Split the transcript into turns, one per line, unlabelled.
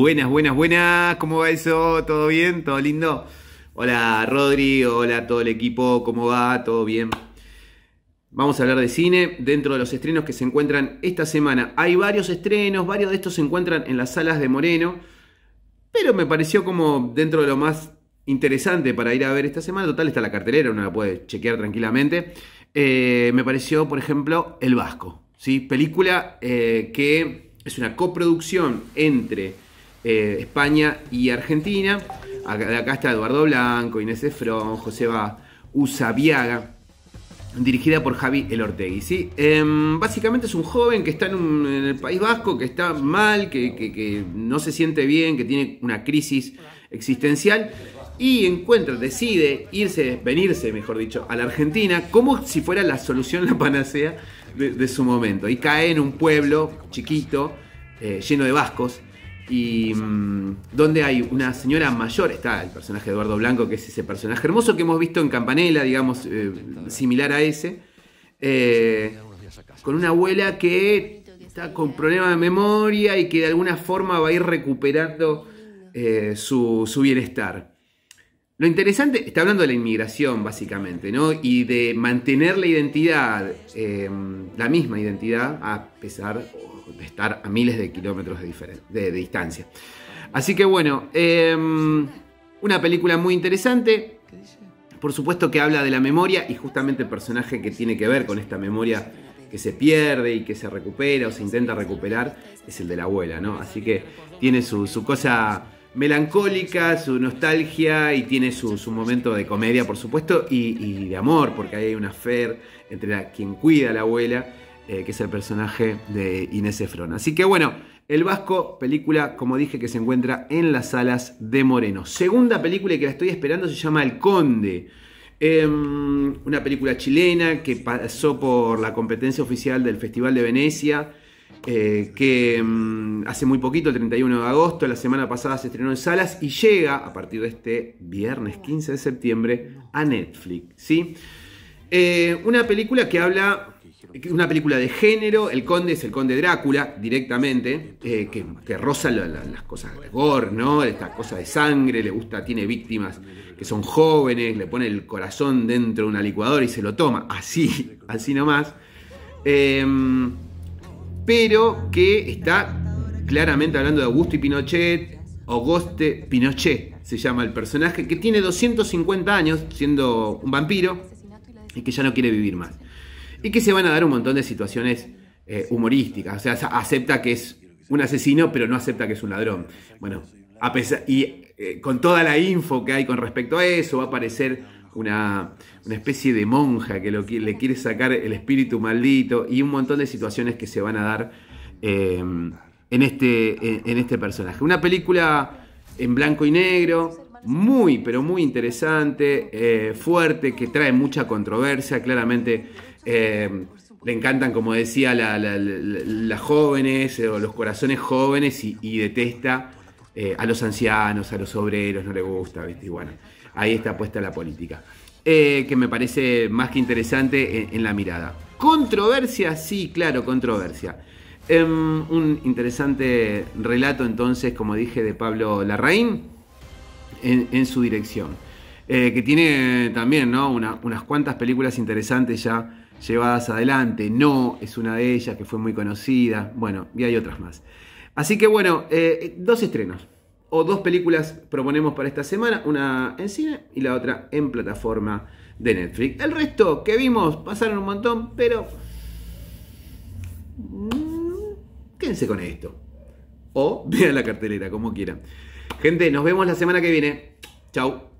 Buenas, buenas, buenas. ¿Cómo va eso? ¿Todo bien? ¿Todo lindo? Hola Rodri, hola todo el equipo. ¿Cómo va? ¿Todo bien? Vamos a hablar de cine. Dentro de los estrenos que se encuentran esta semana, hay varios estrenos. Varios de estos se encuentran en las salas de Moreno. Pero me pareció como dentro de lo más interesante para ir a ver esta semana. Total, está la cartelera, uno la puede chequear tranquilamente. Eh, me pareció, por ejemplo, El Vasco. ¿sí? Película eh, que es una coproducción entre eh, España y Argentina. Acá, está Eduardo Blanco, Inés Efron, Joseba Usabiaga. Dirigida por Javi El Ortegui. Em, básicamente es un joven que está en, el País Vasco, que está mal, que, no se siente bien, que tiene una crisis existencial y encuentra, decide irse, venirse, mejor dicho, a la Argentina como si fuera la solución, la panacea de, su momento. Y cae en un pueblo chiquito, eh, lleno de vascos, y mm, donde hay una señora mayor, está el personaje Eduardo Blanco, que es ese personaje hermoso que hemos visto en Campanela digamos, eh, similar a ese, eh, con una abuela que está con problemas de memoria y que de alguna forma va a ir recuperando eh, su, su, bienestar. Lo interesante, está hablando de la inmigración básicamente, ¿no? Y de mantener la identidad, la misma identidad, a pesar de estar a miles de kilómetros de, de, distancia. Así que bueno, em, una película muy interesante. Por supuesto que habla de la memoria y justamente el personaje que tiene que ver con esta memoria que se pierde y que se recupera o se intenta recuperar es el de la abuela, ¿no? Así que tiene su, cosa melancólica, su nostalgia y tiene su, momento de comedia, por supuesto, y, de amor, porque hay una fer entre quien cuida a la abuela eh, que es el personaje de Inés Efron. Así que bueno, El Vasco, película, como dije, que se encuentra en las salas de Moreno. Segunda película que la estoy esperando se llama El Conde. Em, una película chilena que pasó por la competencia oficial del Festival de Venecia. Eh, que em, hace muy poquito, el 31 de agosto, la semana pasada se estrenó en salas y llega a partir de este viernes 15 de septiembre a Netflix. ¿sí? Eh, una película que habla es una película de género, el conde es el conde Drácula directamente, eh, que, que, roza las cosas de gore, ¿no? Esta cosa de sangre, le gusta, tiene víctimas que son jóvenes, le pone el corazón dentro de una licuadora y se lo toma, así, así nomás. Em, pero que está claramente hablando de Augusto y Pinochet, Auguste Pinochet se llama el personaje, que tiene 250 años siendo un vampiro y que ya no quiere vivir más y que se van a dar un montón de situaciones eh, humorísticas. O sea, acepta que es un asesino, pero no acepta que es un ladrón. Bueno, a pesar, y eh, con toda la info que hay con respecto a eso, va a aparecer una, especie de monja que lo, le quiere sacar el espíritu maldito y un montón de situaciones que se van a dar eh, en, este, en este personaje. Una película en blanco y negro, muy, pero muy interesante, eh, fuerte, que trae mucha controversia, claramente. Eh, le encantan, como decía, las jóvenes eh, o los corazones jóvenes y, detesta a los ancianos, a los obreros, no le gusta, Y bueno, ahí está puesta la política. que me parece más que interesante en, la mirada. Controversia, sí, claro, controversia. Em, un interesante relato entonces, como dije, de Pablo Larraín en, su dirección. Eh, que tiene también unas cuantas películas interesantes ya llevadas adelante. No es una de ellas que fue muy conocida. Bueno, y hay otras más. Así que bueno, eh, dos estrenos. O dos películas proponemos para esta semana. Una en cine y la otra en plataforma de Netflix. El resto que vimos pasaron un montón, pero... Mm, quédense con esto. O vean la cartelera, como quieran. Gente, nos vemos la semana que viene. Chau.